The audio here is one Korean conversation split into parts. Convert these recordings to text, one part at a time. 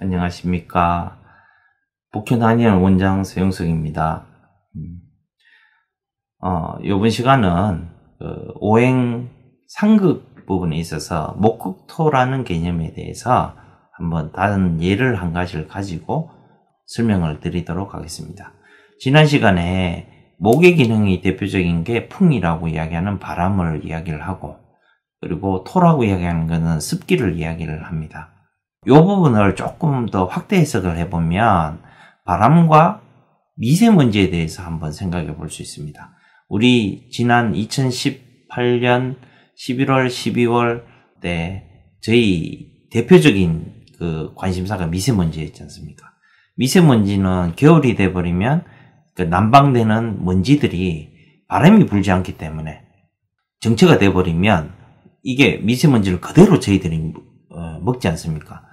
안녕하십니까. 복현 한의원 장 서영석입니다. 음, 어, 요번 시간은 그 오행 상극 부분에 있어서 목극토라는 개념에 대해서 한번 다른 예를 한 가지를 가지고 설명을 드리도록 하겠습니다. 지난 시간에 목의 기능이 대표적인 게 풍이라고 이야기하는 바람을 이야기를 하고 그리고 토라고 이야기하는 것은 습기를 이야기를 합니다. 이 부분을 조금 더 확대 해석을 해보면 바람과 미세먼지에 대해서 한번 생각해 볼 수 있습니다. 우리 지난 2018년 11월, 12월 때 저희 대표적인 그 관심사가 미세먼지였지 않습니까? 미세먼지는 겨울이 돼버리면 그 난방되는 먼지들이 바람이 불지 않기 때문에 정체가 돼버리면 이게 미세먼지를 그대로 저희들이 어, 먹지 않습니까?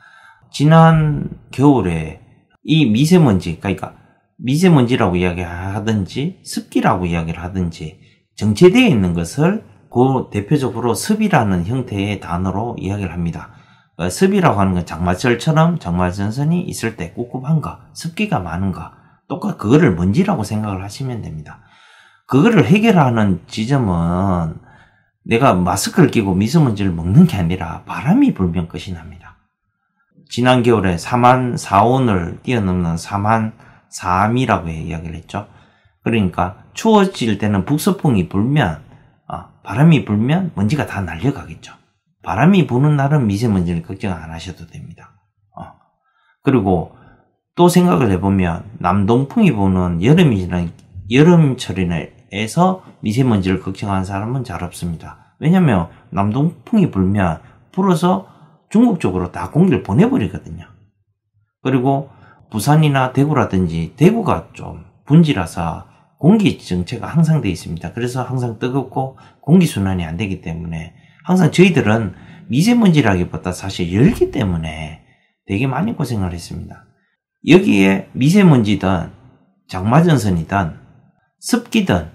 지난 겨울에 이 미세먼지, 그러니까 미세먼지라고 이야기하든지 습기라고 이야기를 하든지 정체되어 있는 것을 그 대표적으로 습이라는 형태의 단어로 이야기를 합니다. 어, 습이라고 하는 건 장마철처럼 장마전선이 있을 때 꿉꿉한가, 습기가 많은가, 똑같 그거를 먼지라고 생각을 하시면 됩니다. 그거를 해결하는 지점은 내가 마스크를 끼고 미세먼지를 먹는 게 아니라 바람이 불면 끝이 납니다. 지난 겨울에 4만 4원을 뛰어넘는 4만 3이라고 이야기를 했죠. 그러니까 추워질 때는 북서풍이 불면 아, 바람이 불면 먼지가 다 날려가겠죠. 바람이 부는 날은 미세먼지를 걱정 안 하셔도 됩니다. 아, 그리고 또 생각을 해보면 남동풍이 부는 여름이나 여름철에서 미세먼지를 걱정하는 사람은 잘 없습니다. 왜냐하면 남동풍이 불면 불어서 중국 쪽으로 다공기를 보내버리거든요. 그리고 부산이나 대구라든지 대구가 좀 분지라서 공기 정체가 항상 돼 있습니다. 그래서 항상 뜨겁고 공기 순환이 안 되기 때문에 항상 저희들은 미세먼지라기보다 사실 열기 때문에 되게 많이 고생을 했습니다. 여기에 미세먼지든 장마전선이든 습기든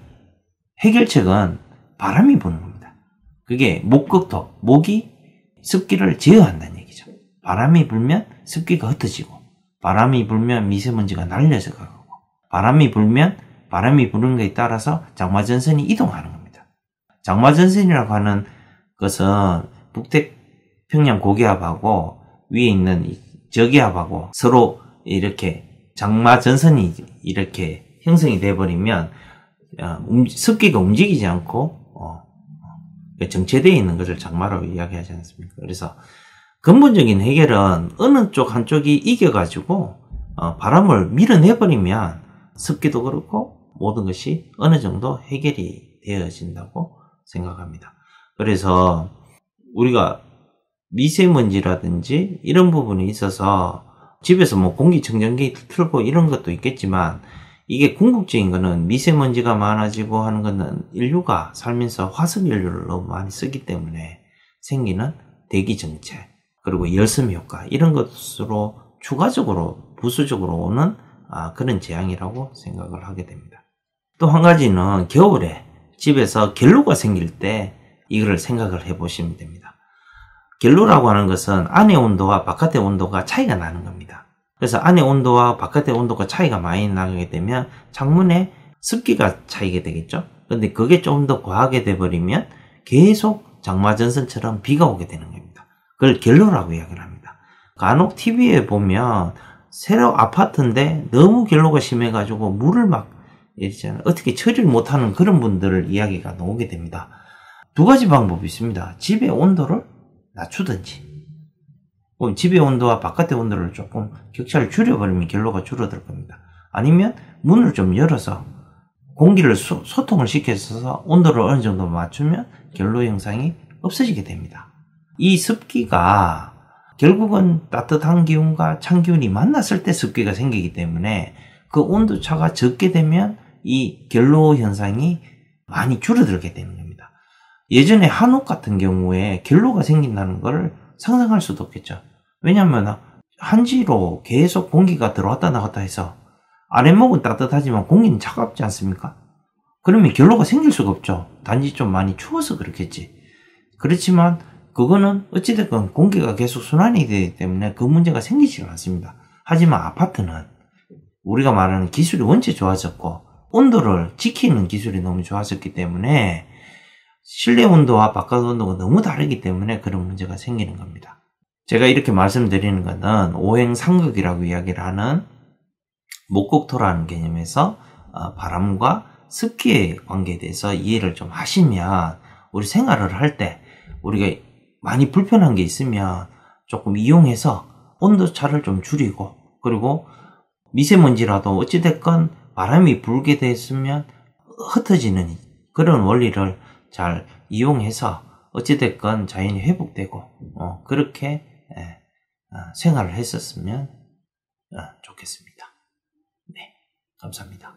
해결책은 바람이 부는 겁니다. 그게 목극토, 목이 습기를 제어한다는 얘기죠. 바람이 불면 습기가 흩어지고 바람이 불면 미세먼지가 날려져 가고 바람이 불면 바람이 부는 것에 따라서 장마전선이 이동하는 겁니다. 장마전선이라고 하는 것은 북태평양 고기압하고 위에 있는 저기압하고 서로 이렇게 장마전선이 이렇게 형성이 돼버리면 어, 습기가 움직이지 않고 예, 정체되어 있는 것을 장마로 이야기하지 않습니까? 그래서 근본적인 해결은 어느 쪽 한쪽이 이겨가지고 어, 바람을 밀어내버리면 습기도 그렇고 모든 것이 어느 정도 해결이 되어진다고 생각합니다. 그래서 우리가 미세먼지라든지 이런 부분에 있어서 집에서 뭐 공기청정기 틀고 이런 것도 있겠지만 이게 궁극적인 거는 미세먼지가 많아지고 하는 거는 인류가 살면서 화석연료를 너무 많이 쓰기 때문에 생기는 대기정체, 그리고 열섬효과, 이런 것으로 추가적으로, 부수적으로 오는 아, 그런 재앙이라고 생각을 하게 됩니다. 또 한 가지는 겨울에 집에서 결로가 생길 때 이거를 생각을 해 보시면 됩니다. 결로라고 하는 것은 안의 온도와 바깥의 온도가 차이가 나는 겁니다. 그래서 안의 온도와 바깥의 온도가 차이가 많이 나게 되면 창문에 습기가 차이게 되겠죠. 근데 그게 좀 더 과하게 돼버리면 계속 장마전선처럼 비가 오게 되는 겁니다. 그걸 결로라고 이야기를 합니다. 간혹 TV에 보면 새로 아파트인데 너무 결로가 심해가지고 물을 막 이러잖아요. 어떻게 처리를 못하는 그런 분들을 이야기가 나오게 됩니다. 두 가지 방법이 있습니다. 집의 온도를 낮추든지 집의 온도와 바깥의 온도를 조금 격차를 줄여버리면 결로가 줄어들 겁니다. 아니면 문을 좀 열어서 공기를 소, 통을 시켜서 온도를 어느 정도 맞추면 결로 현상이 없어지게 됩니다. 이 습기가 결국은 따뜻한 기운과 찬 기운이 만났을 때 습기가 생기기 때문에 그 온도 차가 적게 되면 이 결로 현상이 많이 줄어들게 되는 겁니다. 예전에 한옥 같은 경우에 결로가 생긴다는 걸 상상할 수도 없겠죠. 왜냐하면 한지로 계속 공기가 들어왔다 나갔다 해서 아랫목은 따뜻하지만 공기는 차갑지 않습니까? 그러면 결로가 생길 수가 없죠. 단지 좀 많이 추워서 그렇겠지. 그렇지만 그거는 어찌됐건 공기가 계속 순환이 되기 때문에 그 문제가 생기지 않습니다. 하지만 아파트는 우리가 말하는 기술이 원체 좋아졌고 온도를 지키는 기술이 너무 좋아졌기 때문에 실내 온도와 바깥 온도가 너무 다르기 때문에 그런 문제가 생기는 겁니다. 제가 이렇게 말씀드리는 것은 오행상극이라고 이야기를 하는 목극토라는 개념에서 어, 바람과 습기의 관계에 대해서 이해를 좀 하시면 우리 생활을 할 때 우리가 많이 불편한 게 있으면 조금 이용해서 온도 차를 좀 줄이고 그리고 미세먼지라도 어찌됐건 바람이 불게 됐으면 흩어지는 그런 원리를 잘 이용해서 어찌됐건 자연이 회복되고 어, 그렇게 예, 어, 생활을 했었으면 어, 좋겠습니다. 네, 감사합니다.